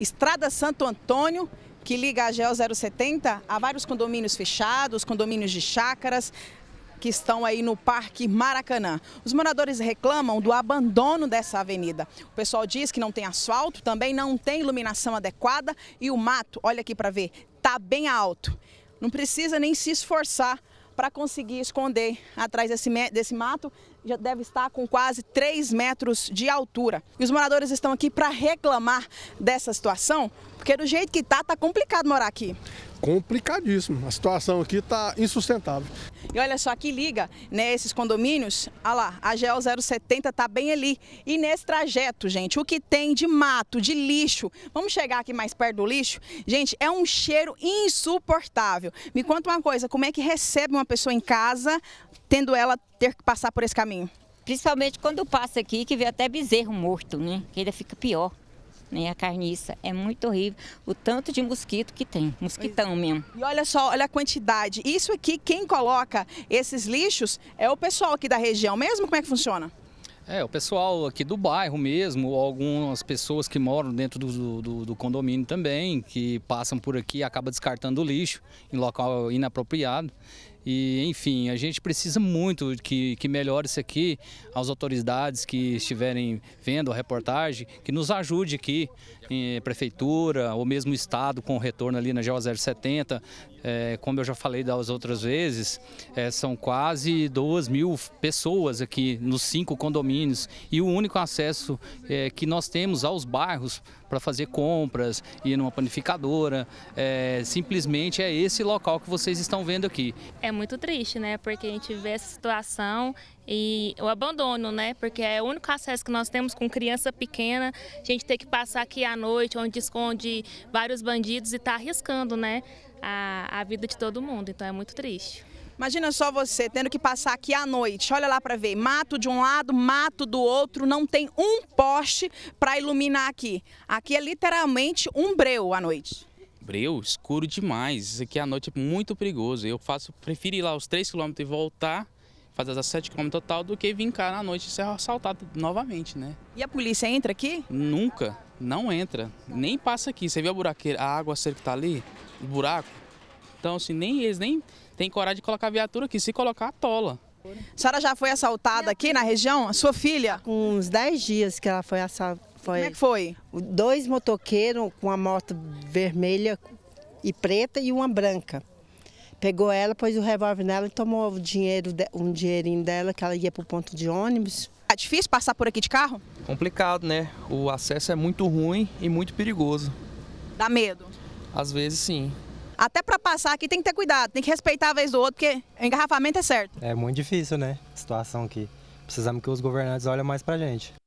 Estrada Santo Antônio, que liga a GEO 070 a vários condomínios fechados, condomínios de chácaras, que estão aí no Parque Maracanã. Os moradores reclamam do abandono dessa avenida. O pessoal diz que não tem asfalto, também não tem iluminação adequada e o mato, olha aqui para ver, tá bem alto. Não precisa nem se esforçar para conseguir esconder atrás desse, desse mato, já deve estar com quase 3 metros de altura. E os moradores estão aqui para reclamar dessa situação, porque do jeito que tá, tá complicado morar aqui complicadíssimo. A situação aqui está insustentável. E olha só, que liga né, esses condomínios, olha lá, a GEL 070 está bem ali. E nesse trajeto, gente, o que tem de mato, de lixo, vamos chegar aqui mais perto do lixo? Gente, é um cheiro insuportável. Me conta uma coisa, como é que recebe uma pessoa em casa, tendo ela ter que passar por esse caminho? Principalmente quando passa aqui, que vê até bezerro morto, né? Que ainda fica pior né? A carniça é muito horrível, o tanto de mosquito que tem, mosquitão é. mesmo. E olha só, olha a quantidade. Isso aqui, quem coloca esses lixos é o pessoal aqui da região mesmo? Como é que funciona? É, o pessoal aqui do bairro mesmo, algumas pessoas que moram dentro do, do, do condomínio também, que passam por aqui e acabam descartando o lixo em local inapropriado. E, enfim, a gente precisa muito que, que melhore isso aqui, as autoridades que estiverem vendo a reportagem, que nos ajude aqui, em prefeitura ou mesmo estado com retorno ali na GO 070. É, como eu já falei das outras vezes, é, são quase 2 mil pessoas aqui nos cinco condomínios e o único acesso é, que nós temos aos bairros para fazer compras, ir numa panificadora. É, simplesmente é esse local que vocês estão vendo aqui. É muito triste, né? Porque a gente vê essa situação e o abandono, né? Porque é o único acesso que nós temos com criança pequena. A gente tem que passar aqui à noite, onde esconde vários bandidos e está arriscando, né? A, a vida de todo mundo. Então é muito triste. Imagina só você tendo que passar aqui à noite, olha lá para ver, mato de um lado, mato do outro, não tem um poste para iluminar aqui. Aqui é literalmente um breu à noite. Breu, escuro demais. Isso aqui à noite é muito perigoso. Eu faço, prefiro ir lá os 3 km e voltar fazer as 7 km total do que vir cá na noite e ser assaltado novamente, né? E a polícia entra aqui? Nunca, não entra, nem passa aqui. Você viu a buraqueira, a água a cerca que tá ali, o buraco? Então, assim, nem eles nem tem coragem de colocar viatura aqui. Se colocar, tola. A senhora já foi assaltada aqui na região? A sua filha? Com uns 10 dias que ela foi assaltada. Foi... Como é que foi? Dois motoqueiros com uma moto vermelha e preta e uma branca. Pegou ela, pôs o revólver nela e tomou o dinheiro, um dinheirinho dela que ela ia para o ponto de ônibus. É difícil passar por aqui de carro? Complicado, né? O acesso é muito ruim e muito perigoso. Dá medo? Às vezes sim. Até para passar aqui tem que ter cuidado, tem que respeitar a vez do outro, porque engarrafamento é certo. É muito difícil, né? A situação aqui. Precisamos que os governantes olhem mais para gente.